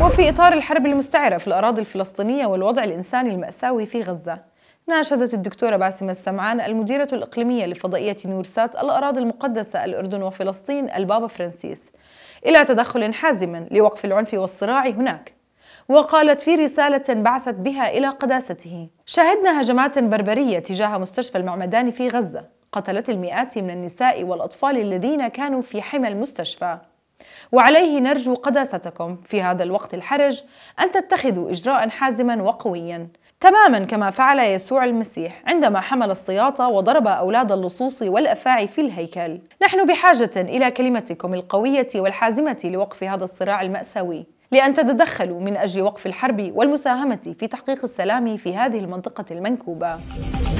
وفي إطار الحرب المستعرة في الأراضي الفلسطينية والوضع الإنساني المأساوي في غزة ناشدت الدكتورة باسمة السمعان المديرة الإقليمية لفضائية نورسات الأراضي المقدسة الأردن وفلسطين البابا فرانسيس إلى تدخل حازم لوقف العنف والصراع هناك وقالت في رسالة بعثت بها إلى قداسته شهدنا هجمات بربرية تجاه مستشفى المعمدان في غزة قتلت المئات من النساء والأطفال الذين كانوا في حمى المستشفى وعليه نرجو قداستكم في هذا الوقت الحرج أن تتخذوا إجراء حازما وقويا تماما كما فعل يسوع المسيح عندما حمل السياطة وضرب أولاد اللصوص والأفاعي في الهيكل نحن بحاجة إلى كلمتكم القوية والحازمة لوقف هذا الصراع المأساوي لأن تتدخلوا من أجل وقف الحرب والمساهمة في تحقيق السلام في هذه المنطقة المنكوبة